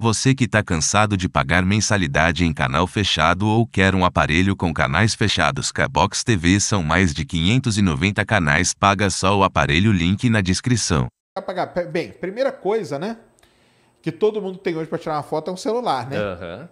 Você que tá cansado de pagar mensalidade em canal fechado ou quer um aparelho com canais fechados, Cabox TV são mais de 590 canais, paga só o aparelho, link na descrição. Bem, primeira coisa, né? Que todo mundo tem hoje para tirar uma foto é um celular, né? Uhum.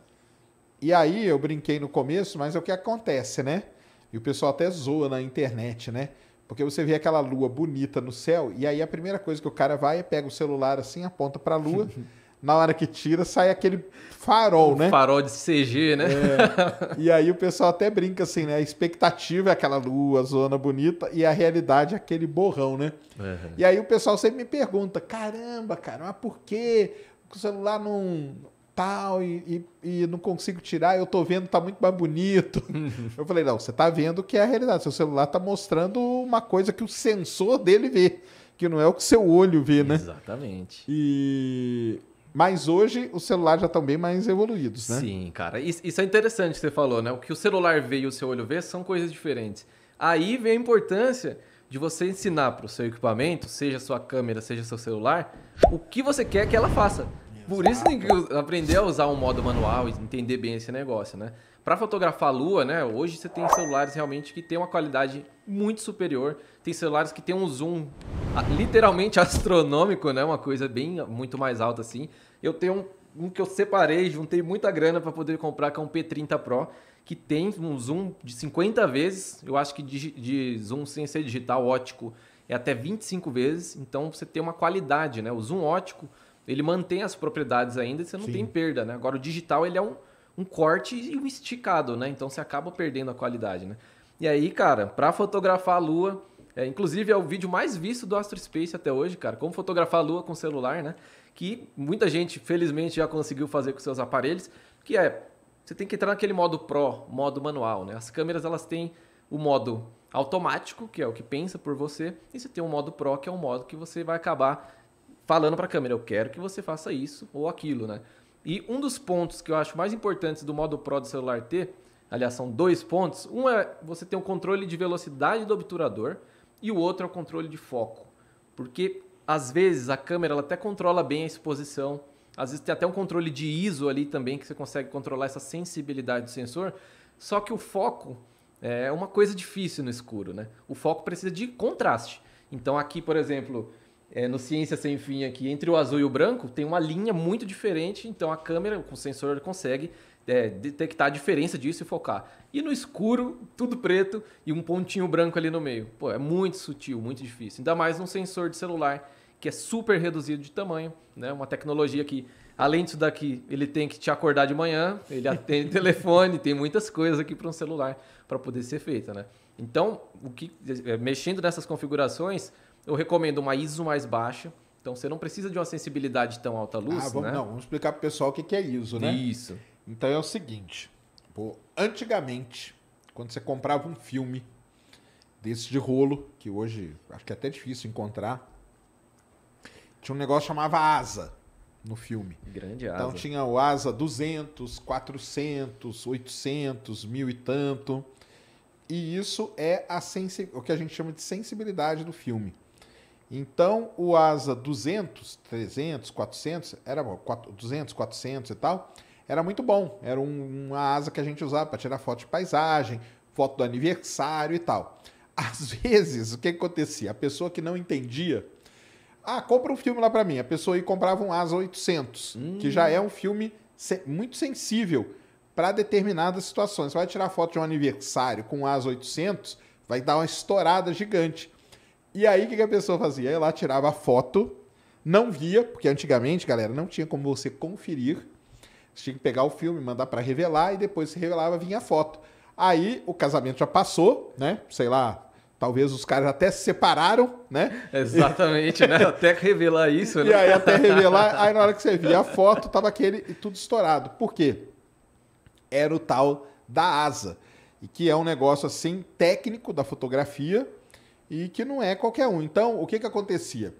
E aí eu brinquei no começo, mas é o que acontece, né? E o pessoal até zoa na internet, né? Porque você vê aquela lua bonita no céu, e aí a primeira coisa que o cara vai é pega o celular assim, aponta para a lua. na hora que tira, sai aquele farol, um né? Farol de CG, né? É. E aí o pessoal até brinca assim, né? A expectativa é aquela lua, zona bonita, e a realidade é aquele borrão, né? Uhum. E aí o pessoal sempre me pergunta: caramba, cara, mas por que o celular não tal e, e, e, não consigo tirar, eu tô vendo, tá muito mais bonito. eu falei, não, você tá vendo que é a realidade. Seu celular tá mostrando uma coisa que o sensor dele vê, que não é o que seu olho vê, né? Exatamente. E mas hoje os celulares já estão bem mais evoluídos, né? Sim, cara. Isso é interessante que você falou, né? O que o celular vê e o seu olho vê são coisas diferentes. Aí vem a importância de você ensinar para o seu equipamento, seja sua câmera, seja seu celular, o que você quer que ela faça. Por isso tem que aprender a usar um modo manual e entender bem esse negócio, né? Para fotografar a lua, né? Hoje você tem celulares realmente que tem uma qualidade muito superior. Tem celulares que tem um zoom ah, literalmente astronômico, né? Uma coisa bem muito mais alta assim. Eu tenho um, um que eu separei, juntei muita grana para poder comprar que é um P30 Pro que tem um zoom de 50 vezes. Eu acho que de, de zoom sem ser digital ótico é até 25 vezes. Então você tem uma qualidade, né? O zoom ótico ele mantém as propriedades ainda e você não Sim. tem perda, né? Agora o digital ele é um, um corte e um esticado, né? Então você acaba perdendo a qualidade, né? E aí, cara, para fotografar a lua, é, inclusive é o vídeo mais visto do Astro Space até hoje, cara, como fotografar a lua com celular, né? Que muita gente, felizmente, já conseguiu fazer com seus aparelhos, que é você tem que entrar naquele modo pro, modo manual, né? As câmeras elas têm o modo automático, que é o que pensa por você, e você tem um modo pro, que é o um modo que você vai acabar falando para a câmera, eu quero que você faça isso ou aquilo, né? E um dos pontos que eu acho mais importantes do modo Pro do celular T, aliás, são dois pontos. Um é você ter um controle de velocidade do obturador e o outro é o controle de foco. Porque às vezes a câmera ela até controla bem a exposição, às vezes tem até um controle de ISO ali também que você consegue controlar essa sensibilidade do sensor, só que o foco é uma coisa difícil no escuro, né? O foco precisa de contraste. Então aqui, por exemplo, é, no Ciência Sem Fim aqui, entre o azul e o branco, tem uma linha muito diferente, então a câmera com o sensor consegue é, detectar a diferença disso e focar. E no escuro, tudo preto e um pontinho branco ali no meio. Pô, é muito sutil, muito difícil. Ainda mais num sensor de celular que é super reduzido de tamanho, né? Uma tecnologia que, além disso daqui, ele tem que te acordar de manhã, ele atende telefone, tem muitas coisas aqui para um celular para poder ser feita, né? Então, o que é, mexendo nessas configurações, eu recomendo uma ISO mais baixa. Então você não precisa de uma sensibilidade tão alta luz. Ah, vamos, né? não, vamos explicar para o pessoal o que, é ISO, né? Isso. Então é o seguinte: pô, antigamente, quando você comprava um filme desse de rolo, que hoje acho que é até difícil encontrar, tinha um negócio que chamava asa no filme. Grande então, asa. Então tinha o asa 200, 400, 800, mil e tanto. E isso é a sensi... o que a gente chama de sensibilidade do filme. Então, o asa 200, 300, 400, era 200, 400 e tal, era muito bom. Era um, uma asa que a gente usava para tirar foto de paisagem, foto do aniversário e tal. Às vezes, o que acontecia? A pessoa que não entendia, ah, compra um filme lá para mim. A pessoa aí comprava um asa 800, hum. que já é um filme muito sensível para determinadas situações. Você vai tirar foto de um aniversário com um asa 800, vai dar uma estourada gigante. E aí, o que, a pessoa fazia? Ela tirava a foto, não via, porque antigamente, galera, não tinha como você conferir. Você tinha que pegar o filme, mandar para revelar, e depois se revelava, vinha a foto. Aí, o casamento já passou, né? Sei lá, Talvez os caras até se separaram, né? Exatamente, né? Até revelar isso, né? E aí até revelar, aí na hora que você via a foto, tava aquele e tudo estourado. Por quê? Era o tal da asa. E que é um negócio assim técnico da fotografia, e que não é qualquer um. Então, o que que acontecia?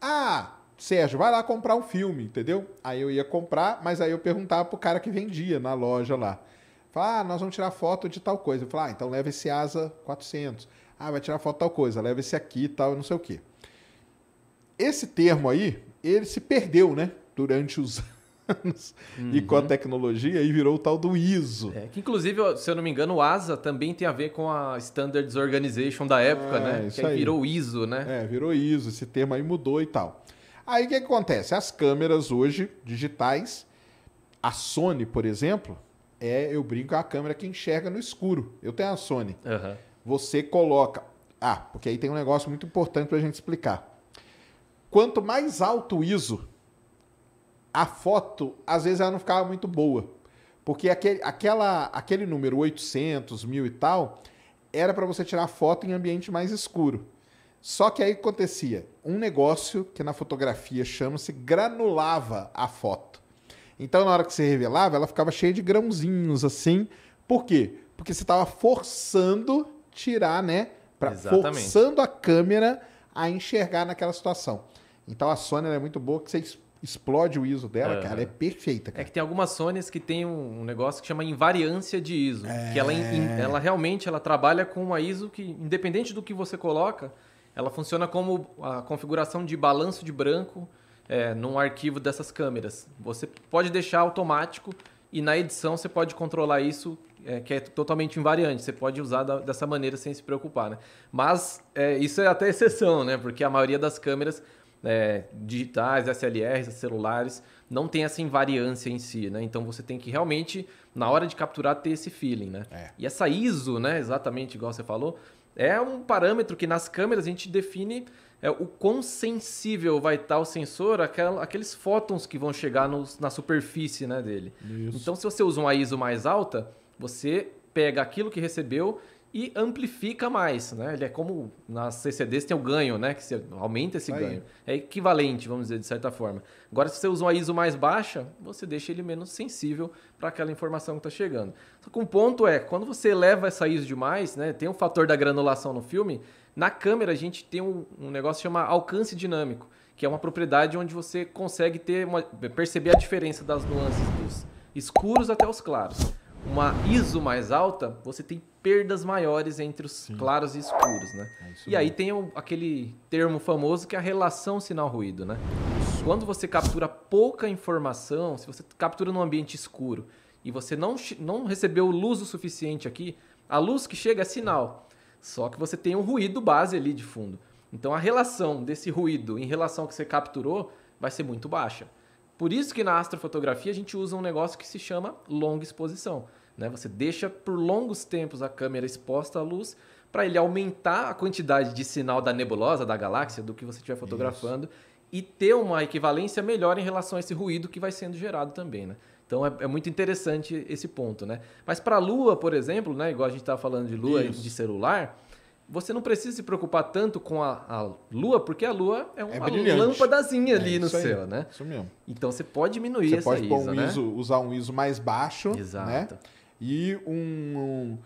Ah, Sérgio, vai lá comprar um filme, entendeu? Aí eu ia comprar, mas aí eu perguntava pro cara que vendia na loja lá. Fala, ah, nós vamos tirar foto de tal coisa. Eu falava, ah, então leva esse Asa 400. Ah, vai tirar foto de tal coisa, leva esse aqui e tal, não sei o quê. Esse termo aí, ele se perdeu, né? Durante os anos uhum. e com a tecnologia e virou o tal do ISO. É, que inclusive, se eu não me engano, o ASA também tem a ver com a Standards Organization da época, é, né? Isso que aí virou ISO, né? É, virou ISO, esse termo aí mudou e tal. Aí o que, que acontece? As câmeras hoje digitais, a Sony, por exemplo, é, eu brinco, é a câmera que enxerga no escuro. Eu tenho a Sony. Uhum. Você coloca. Ah, porque aí tem um negócio muito importante para a gente explicar. Quanto mais alto o ISO, a foto, às vezes, ela não ficava muito boa. Porque aquele, aquela, aquele número, 800, mil e tal, era para você tirar foto em ambiente mais escuro. Só que aí acontecia um negócio que na fotografia chama-se granulava a foto. Então, na hora que você revelava, ela ficava cheia de grãozinhos assim. Por quê? Porque você estava forçando tirar, né? Pra, forçando a câmera a enxergar naquela situação. Então, a Sony é muito boa que você explode o ISO dela, uhum. cara, é perfeita. É cara. É que tem algumas Sonys que tem um negócio que chama invariância de ISO, é... que ela, é. ela realmente ela trabalha com uma ISO que, independente do que você coloca, ela funciona como a configuração de balanço de branco é, num arquivo dessas câmeras. Você pode deixar automático e na edição você pode controlar isso, é, que é totalmente invariante. Você pode usar da, dessa maneira sem se preocupar, né? Mas é, isso é até exceção, né? Porque a maioria das câmeras é, digitais, SLRs, celulares, não tem essa invariância em si, né? Então você tem que realmente, na hora de capturar, ter esse feeling, né? É. E essa ISO, né? Exatamente igual você falou, é um parâmetro que nas câmeras a gente define é, o quão sensível vai estar o sensor àquel, àqueles fótons que vão chegar na superfície né, dele. Isso. Então, se você usa uma ISO mais alta, você pega aquilo que recebeu e amplifica mais, né? Ele é como nas CCDs tem o ganho, né? Que você aumenta esse Aí. ganho. É equivalente, vamos dizer, de certa forma. Agora, se você usa uma ISO mais baixa, você deixa ele menos sensível para aquela informação que está chegando. Só que um ponto é, quando você eleva essa ISO demais, né? Tem um fator da granulação no filme. Na câmera, a gente tem um, um negócio que chama alcance dinâmico, que é uma propriedade onde você consegue ter uma, perceber a diferença das nuances dos escuros até os claros. Uma ISO mais alta, você tem perdas maiores entre os Sim. claros e escuros, né? É e aí tem o, aquele termo famoso que é a relação sinal-ruído, né? Isso. Quando você captura pouca informação, se você captura num ambiente escuro e você não, não recebeu luz o suficiente aqui, a luz que chega é sinal. Só que você tem um ruído base ali de fundo. Então a relação desse ruído em relação ao que você capturou vai ser muito baixa. Por isso que na astrofotografia a gente usa um negócio que se chama longa exposição. Né? Você deixa por longos tempos a câmera exposta à luz para ele aumentar a quantidade de sinal da nebulosa, da galáxia, do que você estiver fotografando Isso. e ter uma equivalência melhor em relação a esse ruído que vai sendo gerado também. Né? Então é, é, muito interessante esse ponto, né? Mas para a Lua, por exemplo, né? Igual a gente estava falando de Lua Isso. de celular, você não precisa se preocupar tanto com a, a Lua, porque a Lua é, é uma é lâmpadazinha é, ali no céu, né? Isso mesmo. Então você pode diminuir você essa pode ISO, um né? ISO, usar um ISO mais baixo, né? Exato. né? e um, um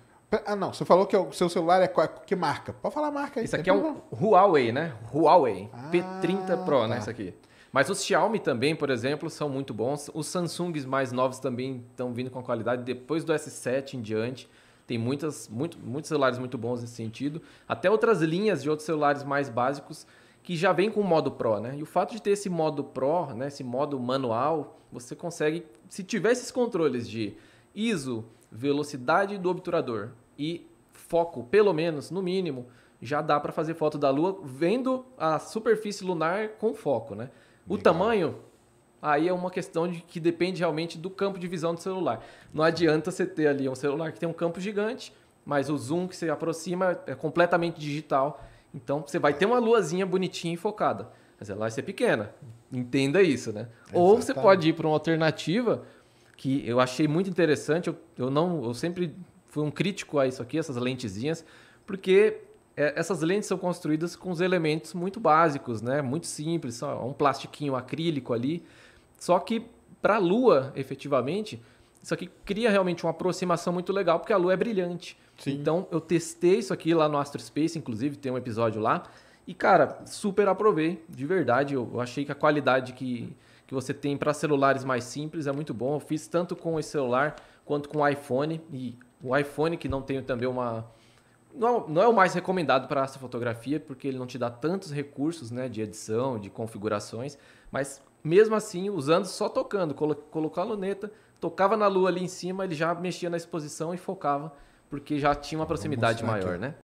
ah, não. Você falou que é o seu celular é qual, é que marca? Pode falar a marca aí. Isso aqui é um Huawei, né? Huawei. Ah, P30 Pro, né, tá. né? Isso aqui. Mas os Xiaomi também, por exemplo, são muito bons. Os Samsungs mais novos também estão vindo com qualidade. Depois do S7 em diante, tem muitas, muito, muitos celulares muito bons nesse sentido. Até outras linhas de outros celulares mais básicos que já vem com o modo Pro, né? E o fato de ter esse modo Pro, né? esse modo manual, você consegue, se tiver esses controles de ISO, velocidade do obturador e foco, pelo menos, no mínimo, já dá para fazer foto da Lua vendo a superfície lunar com foco, né? O tamanho aí é uma questão de que depende realmente do campo de visão do celular. Não adianta você ter ali um celular que tem um campo gigante, mas o zoom que você aproxima é completamente digital. Então você vai ter uma luazinha bonitinha e focada, mas ela vai ser pequena. Entenda isso, né? Exatamente. Ou você pode ir para uma alternativa que eu achei muito interessante. Eu, eu não, eu sempre fui um crítico a isso aqui, essas lentezinhas, porque é, essas lentes são construídas com os elementos muito básicos, né? Muito simples, só um plastiquinho acrílico ali. Só que para a Lua, efetivamente, isso aqui cria realmente uma aproximação muito legal, porque a Lua é brilhante. Sim. Então eu testei isso aqui lá no Astro Space, inclusive tem um episódio lá. E cara, super aprovei, de verdade. Eu achei que a qualidade que que você tem para celulares mais simples, é muito bom. Eu fiz tanto com esse celular quanto com o iPhone. E o iPhone, que não tem também uma. Não, é não é o mais recomendado para essa fotografia, porque ele não te dá tantos recursos né, de edição, de configurações. Mas mesmo assim, usando só tocando, colo colocar a luneta, tocava na lua ali em cima, ele já mexia na exposição e focava, porque já tinha uma proximidade maior, aqui. né?